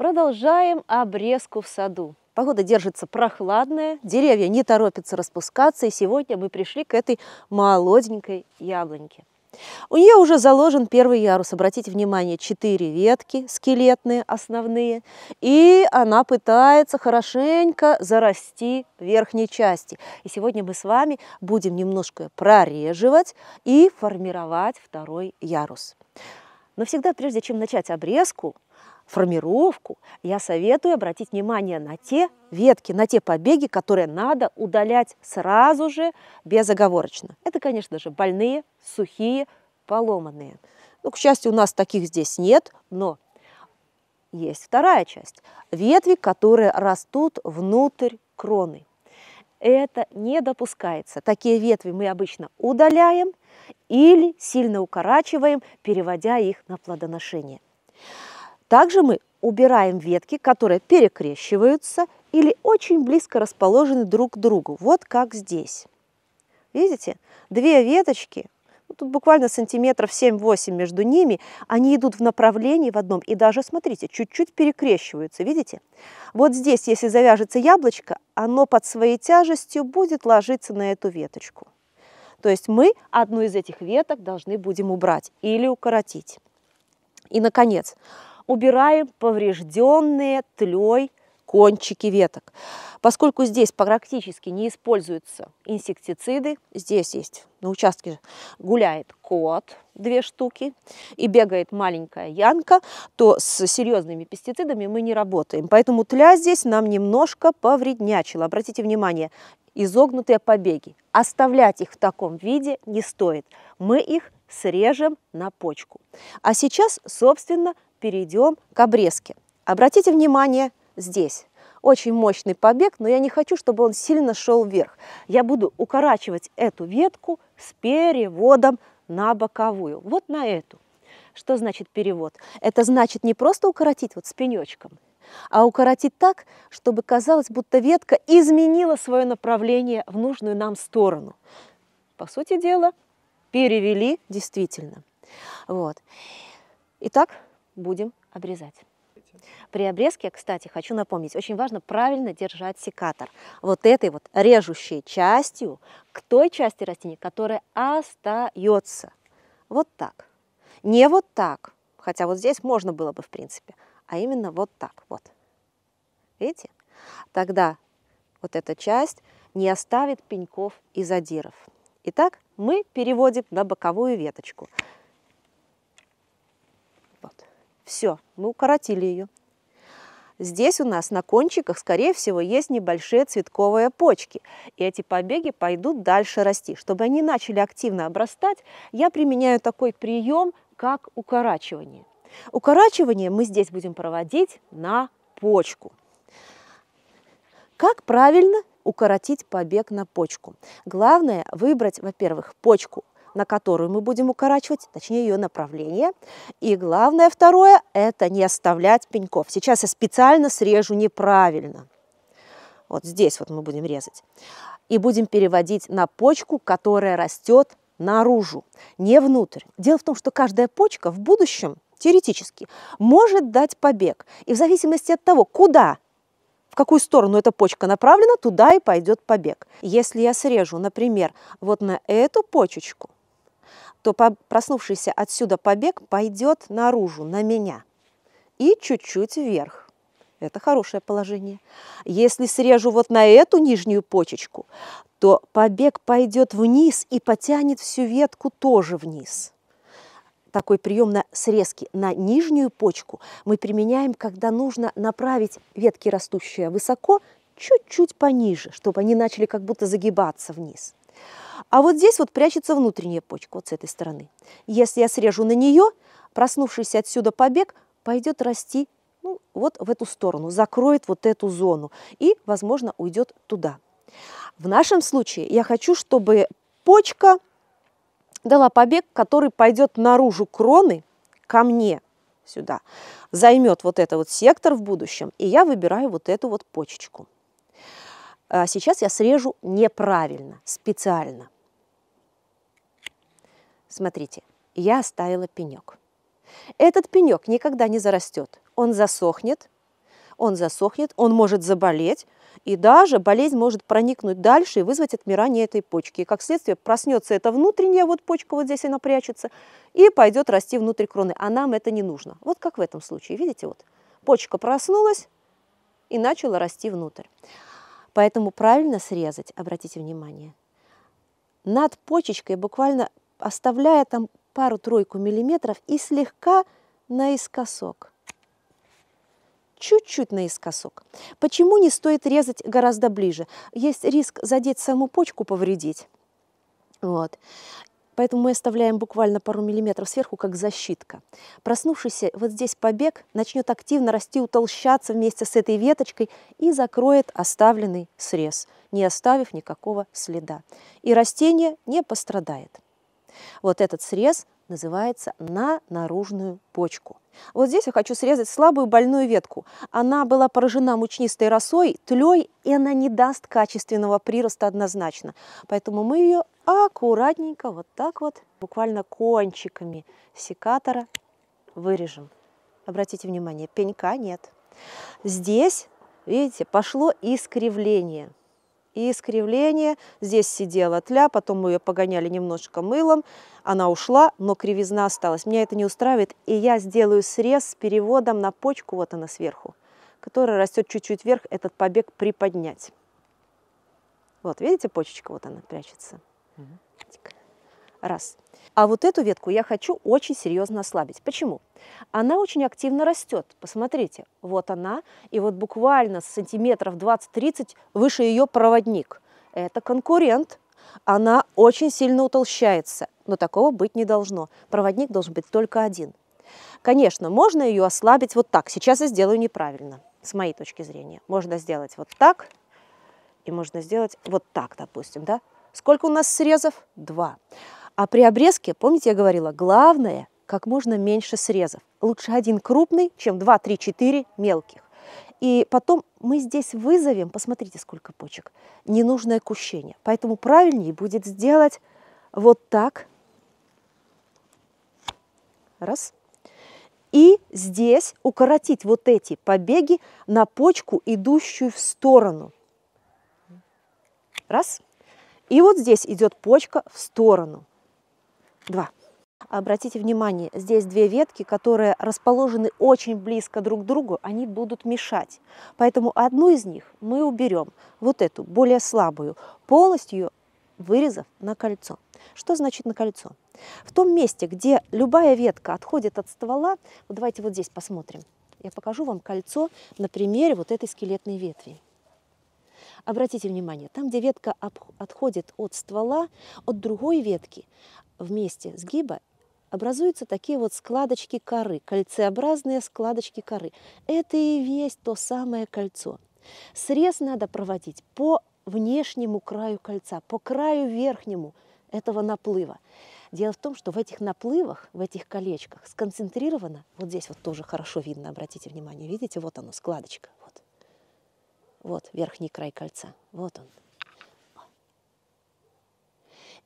Продолжаем обрезку в саду. Погода держится прохладная, деревья не торопятся распускаться, и сегодня мы пришли к этой молоденькой яблоньке. У нее уже заложен первый ярус. Обратите внимание, четыре ветки скелетные, основные. И она пытается хорошенько зарасти верхней части. И сегодня мы с вами будем немножко прореживать и формировать второй ярус. Но всегда, прежде чем начать обрезку, формировку, я советую обратить внимание на те ветки, на те побеги, которые надо удалять сразу же, безоговорочно. Это, конечно же, больные, сухие, поломанные. Ну, к счастью, у нас таких здесь нет, но есть вторая часть. Ветви, которые растут внутрь кроны. Это не допускается. Такие ветви мы обычно удаляем или сильно укорачиваем, переводя их на плодоношение. Также мы убираем ветки, которые перекрещиваются или очень близко расположены друг к другу, вот как здесь. Видите, две веточки, ну, тут буквально сантиметров 7-8 между ними, они идут в направлении в одном и даже, смотрите, чуть-чуть перекрещиваются, видите? Вот здесь, если завяжется яблочко, оно под своей тяжестью будет ложиться на эту веточку. То есть мы одну из этих веток должны будем убрать или укоротить. И, наконец, убираем поврежденные тлей кончики веток. Поскольку здесь практически не используются инсектициды, здесь есть на участке гуляет кот, две штуки, и бегает маленькая янка, то с серьезными пестицидами мы не работаем. Поэтому тля здесь нам немножко повреднячила. Обратите внимание, изогнутые побеги. Оставлять их в таком виде не стоит. Мы их срежем на почку. А сейчас, собственно, перейдем к обрезке. Обратите внимание здесь. Очень мощный побег, но я не хочу, чтобы он сильно шел вверх. Я буду укорачивать эту ветку с переводом на боковую. Вот на эту. Что значит перевод? Это значит не просто укоротить вот с пенечком, а укоротить так, чтобы казалось, будто ветка изменила свое направление в нужную нам сторону. По сути дела, перевели действительно. Вот. Итак, будем обрезать. При обрезке, кстати, хочу напомнить, очень важно правильно держать секатор вот этой вот режущей частью к той части растения, которая остается. Вот так. Не вот так, хотя вот здесь можно было бы в принципе, а именно вот так вот. Видите? Тогда вот эта часть не оставит пеньков и задиров. Итак, мы переводим на боковую веточку. Все, мы укоротили ее. Здесь у нас на кончиках, скорее всего, есть небольшие цветковые почки. И эти побеги пойдут дальше расти. Чтобы они начали активно обрастать, я применяю такой прием, как укорачивание. Укорачивание мы здесь будем проводить на почку. Как правильно укоротить побег на почку? Главное выбрать, во-первых, почку на которую мы будем укорачивать, точнее ее направление. И главное второе – это не оставлять пеньков. Сейчас я специально срежу неправильно. Вот здесь вот мы будем резать. И будем переводить на почку, которая растет наружу, не внутрь. Дело в том, что каждая почка в будущем, теоретически, может дать побег. И в зависимости от того, куда в какую сторону эта почка направлена, туда и пойдет побег. Если я срежу, например, вот на эту почечку, то проснувшийся отсюда побег пойдет наружу, на меня, и чуть-чуть вверх. Это хорошее положение. Если срежу вот на эту нижнюю почечку, то побег пойдет вниз и потянет всю ветку тоже вниз. Такой прием на срезке на нижнюю почку мы применяем, когда нужно направить ветки, растущие высоко, чуть-чуть пониже, чтобы они начали как будто загибаться вниз. А вот здесь вот прячется внутренняя почка, вот с этой стороны. Если я срежу на нее, проснувшийся отсюда побег пойдет расти ну, вот в эту сторону, закроет вот эту зону и, возможно, уйдет туда. В нашем случае я хочу, чтобы почка дала побег, который пойдет наружу кроны ко мне сюда, займет вот этот вот сектор в будущем, и я выбираю вот эту вот почечку. А сейчас я срежу неправильно, специально. Смотрите, я оставила пенек. Этот пенек никогда не зарастет. Он засохнет, он засохнет, он может заболеть, и даже болезнь может проникнуть дальше и вызвать отмирание этой почки. И как следствие проснется эта внутренняя вот почка, вот здесь она прячется, и пойдет расти внутрь кроны. А нам это не нужно. Вот как в этом случае, видите, вот почка проснулась и начала расти внутрь. Поэтому правильно срезать, обратите внимание, над почечкой буквально оставляя там пару-тройку миллиметров и слегка наискосок. Чуть-чуть наискосок. Почему не стоит резать гораздо ближе? Есть риск задеть саму почку, повредить. Вот. Поэтому мы оставляем буквально пару миллиметров сверху, как защитка. Проснувшийся вот здесь побег начнет активно расти, утолщаться вместе с этой веточкой и закроет оставленный срез, не оставив никакого следа. И растение не пострадает. Вот этот срез называется на наружную почку. Вот здесь я хочу срезать слабую больную ветку. Она была поражена мучнистой росой, тлей, и она не даст качественного прироста однозначно. Поэтому мы ее аккуратненько, вот так вот, буквально кончиками секатора вырежем. Обратите внимание, пенька нет. Здесь, видите, пошло искривление – и искривление. Здесь сидела тля, потом мы ее погоняли немножко мылом, она ушла, но кривизна осталась. Меня это не устраивает, и я сделаю срез с переводом на почку, вот она сверху, которая растет чуть-чуть вверх, этот побег приподнять. Вот, видите, почечка вот она прячется. Угу раз. А вот эту ветку я хочу очень серьезно ослабить. Почему? Она очень активно растет. Посмотрите, вот она, и вот буквально с сантиметров 20-30 выше ее проводник. Это конкурент. Она очень сильно утолщается, но такого быть не должно. Проводник должен быть только один. Конечно, можно ее ослабить вот так. Сейчас я сделаю неправильно, с моей точки зрения. Можно сделать вот так, и можно сделать вот так, допустим. Да? Сколько у нас срезов? Два. А при обрезке, помните, я говорила, главное – как можно меньше срезов. Лучше один крупный, чем 2, 3, 4 мелких. И потом мы здесь вызовем, посмотрите, сколько почек, ненужное кущение. Поэтому правильнее будет сделать вот так. Раз. И здесь укоротить вот эти побеги на почку, идущую в сторону. Раз. И вот здесь идет почка в сторону. Два. Обратите внимание, здесь две ветки, которые расположены очень близко друг к другу, они будут мешать. Поэтому одну из них мы уберем, вот эту, более слабую, полностью вырезав на кольцо. Что значит на кольцо? В том месте, где любая ветка отходит от ствола, вот давайте вот здесь посмотрим. Я покажу вам кольцо на примере вот этой скелетной ветви. Обратите внимание, там, где ветка отходит от ствола, от другой ветки, вместе сгиба образуются такие вот складочки коры, кольцеобразные складочки коры. Это и есть то самое кольцо. Срез надо проводить по внешнему краю кольца, по краю верхнему этого наплыва. Дело в том, что в этих наплывах, в этих колечках сконцентрировано, вот здесь вот тоже хорошо видно, обратите внимание, видите, вот оно, складочка, вот. Вот верхний край кольца, вот он,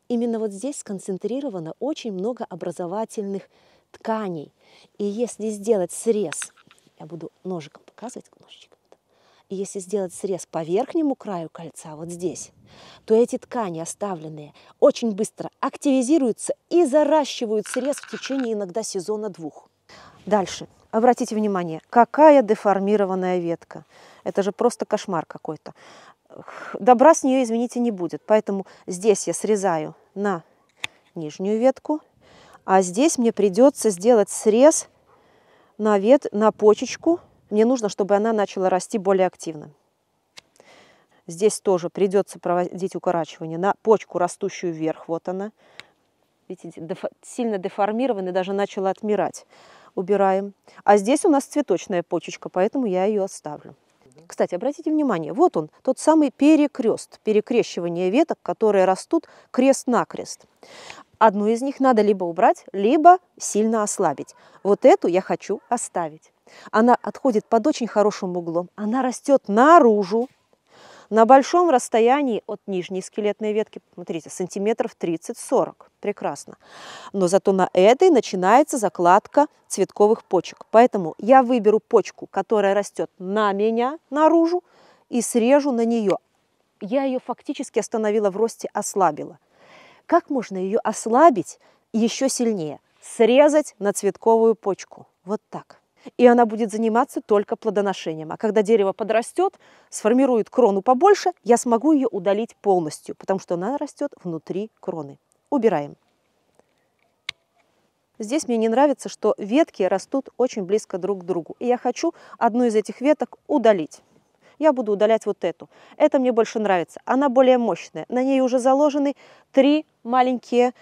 Именно вот здесь сконцентрировано очень много образовательных тканей. И если сделать срез, я буду ножиком показывать, ножичком, и если сделать срез по верхнему краю кольца, вот здесь, то эти ткани, оставленные, очень быстро активизируются и заращивают срез в течение иногда сезона двух. Дальше. Обратите внимание, какая деформированная ветка. Это же просто кошмар какой-то добра с нее, извините, не будет. Поэтому здесь я срезаю на нижнюю ветку, а здесь мне придется сделать срез на, вет... на почечку. Мне нужно, чтобы она начала расти более активно. Здесь тоже придется проводить укорачивание на почку, растущую вверх. Вот она. Видите, деф... сильно деформирована, даже начала отмирать. Убираем. А здесь у нас цветочная почечка, поэтому я ее оставлю. Кстати, обратите внимание, вот он, тот самый перекрест, перекрещивание веток, которые растут крест-накрест. Одну из них надо либо убрать, либо сильно ослабить. Вот эту я хочу оставить. Она отходит под очень хорошим углом, она растет наружу, на большом расстоянии от нижней скелетной ветки, смотрите, сантиметров 30-40, прекрасно. Но зато на этой начинается закладка цветковых почек. Поэтому я выберу почку, которая растет на меня, наружу, и срежу на нее. Я ее фактически остановила в росте, ослабила. Как можно ее ослабить еще сильнее? Срезать на цветковую почку. Вот так и она будет заниматься только плодоношением. А когда дерево подрастет, сформирует крону побольше, я смогу ее удалить полностью, потому что она растет внутри кроны. Убираем. Здесь мне не нравится, что ветки растут очень близко друг к другу. И я хочу одну из этих веток удалить. Я буду удалять вот эту. Это мне больше нравится. Она более мощная. На ней уже заложены три маленькие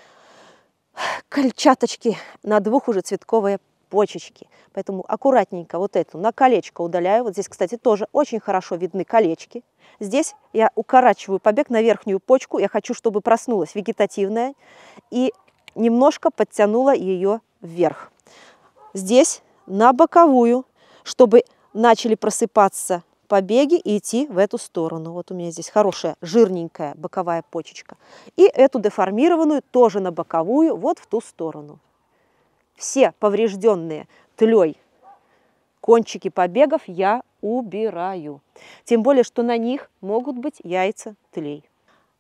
кольчаточки на двух уже цветковые почечки. Поэтому аккуратненько вот эту на колечко удаляю. Вот здесь, кстати, тоже очень хорошо видны колечки. Здесь я укорачиваю побег на верхнюю почку. Я хочу, чтобы проснулась вегетативная. И немножко подтянула ее вверх. Здесь на боковую, чтобы начали просыпаться побеги и идти в эту сторону. Вот у меня здесь хорошая жирненькая боковая почечка. И эту деформированную тоже на боковую, вот в ту сторону все поврежденные тлей кончики побегов я убираю. Тем более, что на них могут быть яйца тлей.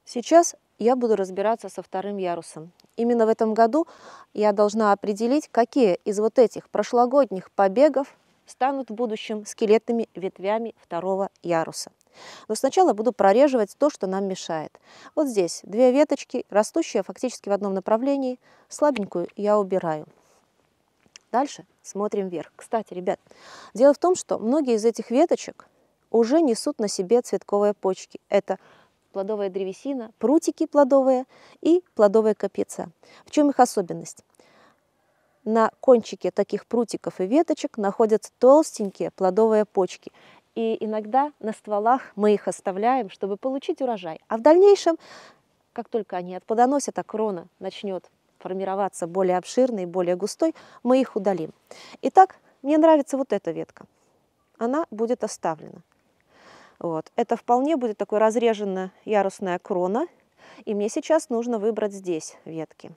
Сейчас я буду разбираться со вторым ярусом. Именно в этом году я должна определить, какие из вот этих прошлогодних побегов станут в будущем скелетными ветвями второго яруса. Но сначала буду прореживать то, что нам мешает. Вот здесь две веточки, растущие фактически в одном направлении, слабенькую я убираю. Дальше смотрим вверх. Кстати, ребят, дело в том, что многие из этих веточек уже несут на себе цветковые почки. Это плодовая древесина, прутики плодовые и плодовая капица. В чем их особенность? На кончике таких прутиков и веточек находятся толстенькие плодовые почки. И иногда на стволах мы их оставляем, чтобы получить урожай. А в дальнейшем, как только они отплодоносят, а крона начнет формироваться более обширной, более густой, мы их удалим. Итак, мне нравится вот эта ветка. Она будет оставлена. Вот. Это вполне будет такой разреженная ярусная крона. И мне сейчас нужно выбрать здесь ветки.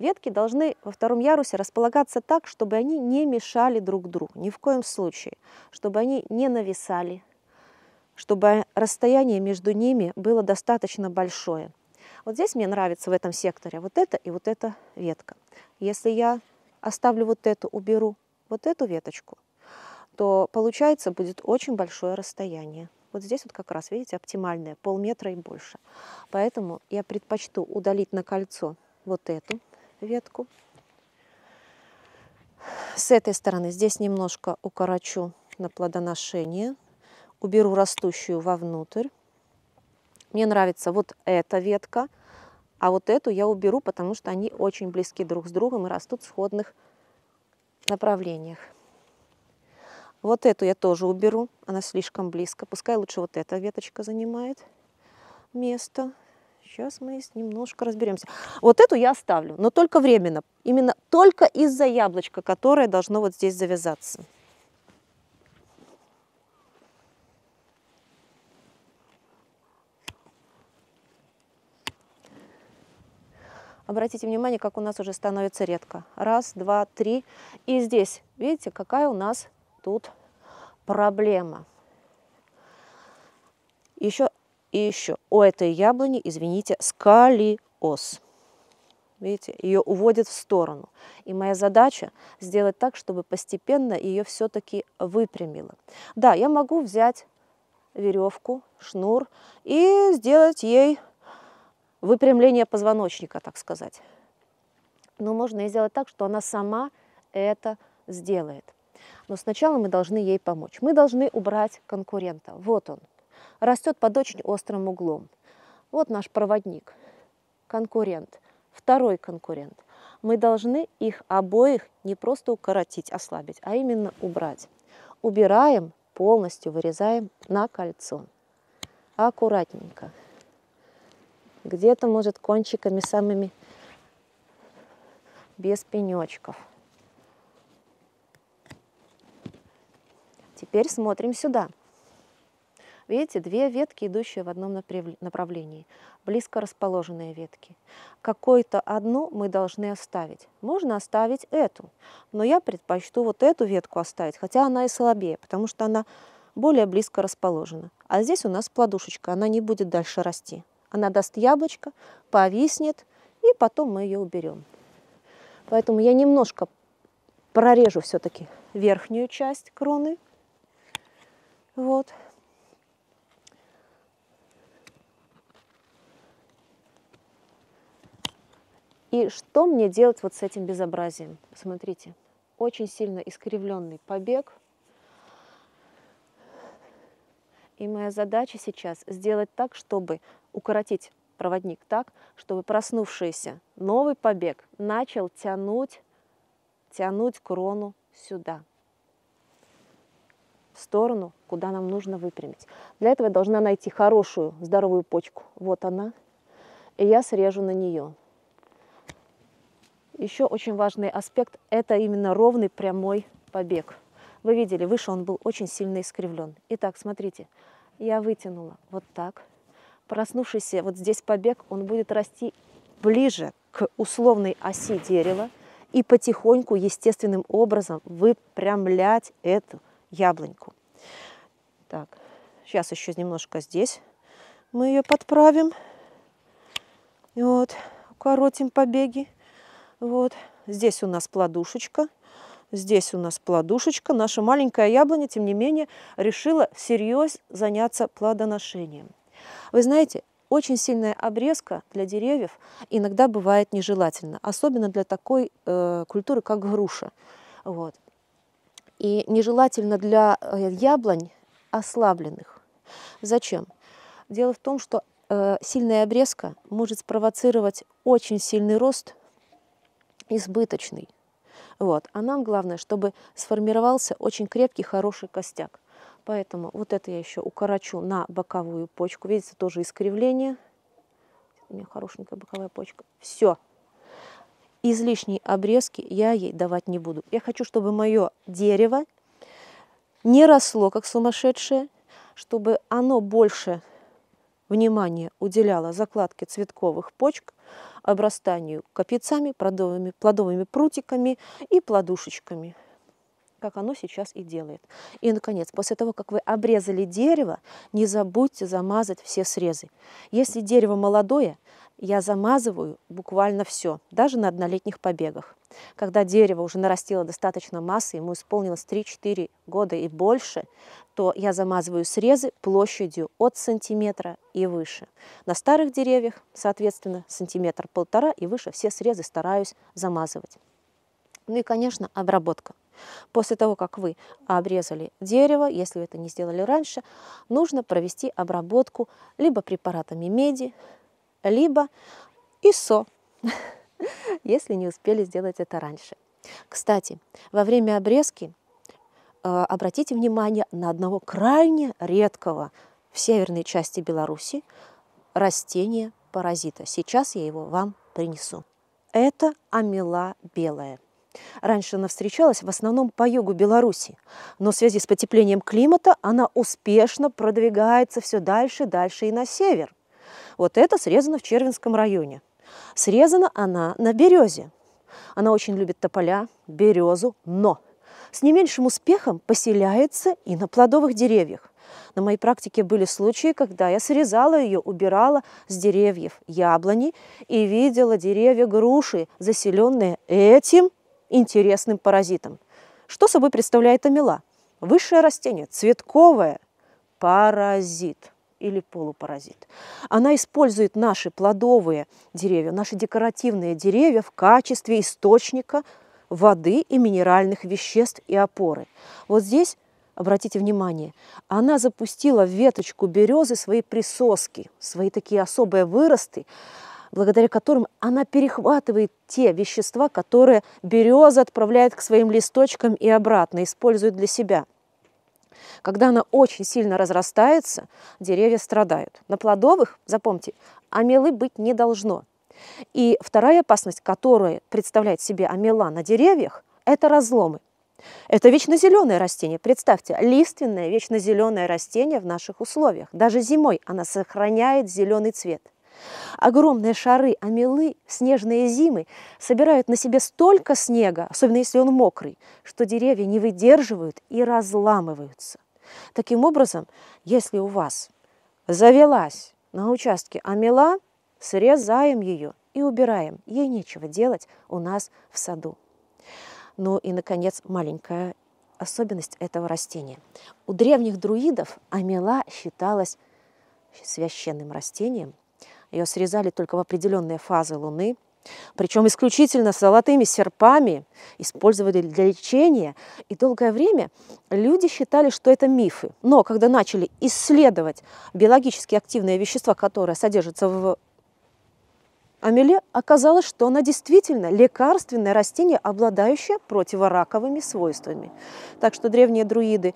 Ветки должны во втором ярусе располагаться так, чтобы они не мешали друг другу, ни в коем случае, чтобы они не нависали, чтобы расстояние между ними было достаточно большое. Вот здесь мне нравится в этом секторе вот это и вот эта ветка. Если я оставлю вот эту, уберу вот эту веточку, то получается будет очень большое расстояние. Вот здесь вот как раз, видите, оптимальное, полметра и больше. Поэтому я предпочту удалить на кольцо вот эту ветку. С этой стороны здесь немножко укорочу на плодоношение, уберу растущую вовнутрь. Мне нравится вот эта ветка, а вот эту я уберу, потому что они очень близки друг с другом и растут в сходных направлениях. Вот эту я тоже уберу, она слишком близко. Пускай лучше вот эта веточка занимает место. Сейчас мы с немножко разберемся. Вот эту я оставлю, но только временно. Именно только из-за яблочка, которое должно вот здесь завязаться. Обратите внимание, как у нас уже становится редко. Раз, два, три. И здесь, видите, какая у нас тут проблема. Еще и еще. У этой яблони, извините, скалиоз. Видите, ее уводит в сторону. И моя задача сделать так, чтобы постепенно ее все-таки выпрямило. Да, я могу взять веревку, шнур и сделать ей выпрямление позвоночника, так сказать. Но можно и сделать так, что она сама это сделает. Но сначала мы должны ей помочь. Мы должны убрать конкурента. Вот он. Растет под очень острым углом. Вот наш проводник, конкурент, второй конкурент. Мы должны их обоих не просто укоротить, ослабить, а именно убрать. Убираем, полностью вырезаем на кольцо. Аккуратненько где-то, может, кончиками самыми без пенечков. Теперь смотрим сюда. Видите, две ветки, идущие в одном направлении, близко расположенные ветки. Какую-то одну мы должны оставить. Можно оставить эту, но я предпочту вот эту ветку оставить, хотя она и слабее, потому что она более близко расположена. А здесь у нас плодушечка, она не будет дальше расти. Она даст яблочко, повиснет, и потом мы ее уберем. Поэтому я немножко прорежу все-таки верхнюю часть кроны. Вот. И что мне делать вот с этим безобразием? Смотрите, очень сильно искривленный побег. И моя задача сейчас сделать так, чтобы укоротить проводник так, чтобы проснувшийся новый побег начал тянуть, тянуть крону сюда, в сторону, куда нам нужно выпрямить. Для этого я должна найти хорошую здоровую почку. Вот она. И я срежу на нее. Еще очень важный аспект – это именно ровный прямой побег. Вы видели, выше он был очень сильно искривлен. Итак, смотрите, я вытянула вот так – проснувшийся вот здесь побег, он будет расти ближе к условной оси дерева и потихоньку естественным образом выпрямлять эту яблоньку. Так, сейчас еще немножко здесь мы ее подправим. Вот, укоротим побеги. Вот, здесь у нас плодушечка. Здесь у нас плодушечка. Наша маленькая яблоня, тем не менее, решила всерьез заняться плодоношением. Вы знаете, очень сильная обрезка для деревьев иногда бывает нежелательна, особенно для такой э, культуры, как груша. Вот. И нежелательно для э, яблонь ослабленных. Зачем? Дело в том, что э, сильная обрезка может спровоцировать очень сильный рост, избыточный. Вот. А нам главное, чтобы сформировался очень крепкий, хороший костяк. Поэтому вот это я еще укорочу на боковую почку. Видите, тоже искривление. У меня хорошенькая боковая почка. Все. Излишней обрезки я ей давать не буду. Я хочу, чтобы мое дерево не росло как сумасшедшее, чтобы оно больше внимания уделяло закладке цветковых почек, обрастанию капицами, плодовыми, плодовыми прутиками и плодушечками как оно сейчас и делает. И, наконец, после того, как вы обрезали дерево, не забудьте замазать все срезы. Если дерево молодое, я замазываю буквально все, даже на однолетних побегах. Когда дерево уже нарастило достаточно массы, ему исполнилось 3-4 года и больше, то я замазываю срезы площадью от сантиметра и выше. На старых деревьях, соответственно, сантиметр полтора и выше все срезы стараюсь замазывать. Ну и, конечно, обработка. После того, как вы обрезали дерево, если вы это не сделали раньше, нужно провести обработку либо препаратами меди, либо ИСО, если не успели сделать это раньше. Кстати, во время обрезки э, обратите внимание на одного крайне редкого в северной части Беларуси растения паразита. Сейчас я его вам принесу. Это амела белая. Раньше она встречалась в основном по югу Беларуси, но в связи с потеплением климата она успешно продвигается все дальше, дальше и на север. Вот это срезано в Червинском районе. Срезана она на березе. Она очень любит тополя, березу, но с не меньшим успехом поселяется и на плодовых деревьях. На моей практике были случаи, когда я срезала ее, убирала с деревьев яблони и видела деревья груши, заселенные этим интересным паразитом. Что собой представляет амела? Высшее растение, цветковое, паразит или полупаразит. Она использует наши плодовые деревья, наши декоративные деревья в качестве источника воды и минеральных веществ и опоры. Вот здесь обратите внимание, она запустила в веточку березы свои присоски, свои такие особые выросты, благодаря которым она перехватывает те вещества, которые береза отправляет к своим листочкам и обратно, использует для себя. Когда она очень сильно разрастается, деревья страдают. На плодовых, запомните, амелы быть не должно. И вторая опасность, которую представляет себе амела на деревьях, это разломы. Это вечно зеленое растение. Представьте, лиственное вечно зеленое растение в наших условиях. Даже зимой она сохраняет зеленый цвет. Огромные шары амилы снежные зимы собирают на себе столько снега, особенно если он мокрый, что деревья не выдерживают и разламываются. Таким образом, если у вас завелась на участке амела, срезаем ее и убираем. Ей нечего делать у нас в саду. Ну и, наконец, маленькая особенность этого растения. У древних друидов амела считалась священным растением – ее срезали только в определенные фазы Луны, причем исключительно с золотыми серпами, использовали для лечения. И долгое время люди считали, что это мифы. Но когда начали исследовать биологически активные вещества, которые содержатся в амеле, оказалось, что она действительно лекарственное растение, обладающее противораковыми свойствами. Так что древние друиды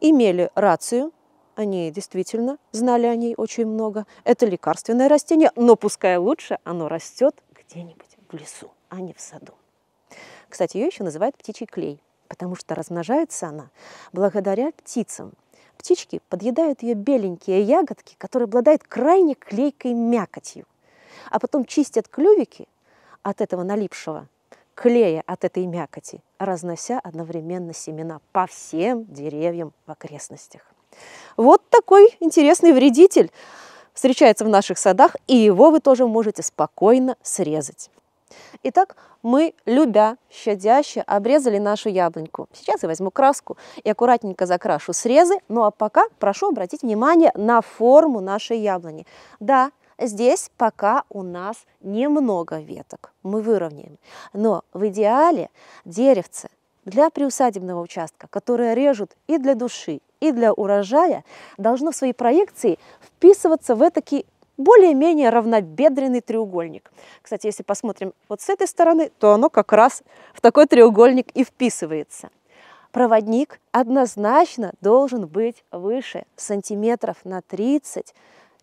имели рацию – они действительно знали о ней очень много. Это лекарственное растение, но пускай лучше оно растет где-нибудь в лесу, а не в саду. Кстати, ее еще называют птичий клей, потому что размножается она благодаря птицам. Птички подъедают ее беленькие ягодки, которые обладают крайне клейкой мякотью, а потом чистят клювики от этого налипшего клея от этой мякоти, разнося одновременно семена по всем деревьям в окрестностях. Вот такой интересный вредитель встречается в наших садах, и его вы тоже можете спокойно срезать. Итак, мы, любя, щадяще, обрезали нашу яблоньку. Сейчас я возьму краску и аккуратненько закрашу срезы. Ну а пока прошу обратить внимание на форму нашей яблони. Да, здесь пока у нас немного веток, мы выровняем. Но в идеале деревце для приусадебного участка, которые режут и для души, и для урожая, должно в своей проекции вписываться в этакий более-менее равнобедренный треугольник. Кстати, если посмотрим вот с этой стороны, то оно как раз в такой треугольник и вписывается. Проводник однозначно должен быть выше сантиметров на 30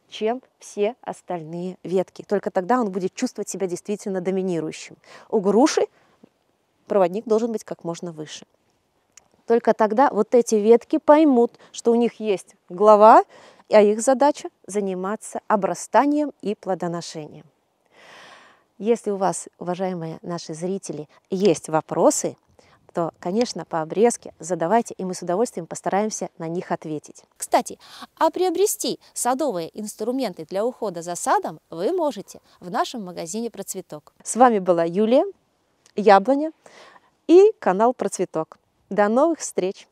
чем все остальные ветки. Только тогда он будет чувствовать себя действительно доминирующим. У груши проводник должен быть как можно выше. Только тогда вот эти ветки поймут, что у них есть глава, а их задача заниматься обрастанием и плодоношением. Если у вас, уважаемые наши зрители, есть вопросы, то, конечно, по обрезке задавайте, и мы с удовольствием постараемся на них ответить. Кстати, а приобрести садовые инструменты для ухода за садом вы можете в нашем магазине «Процветок». С вами была Юлия. Яблоня и канал Процветок. До новых встреч!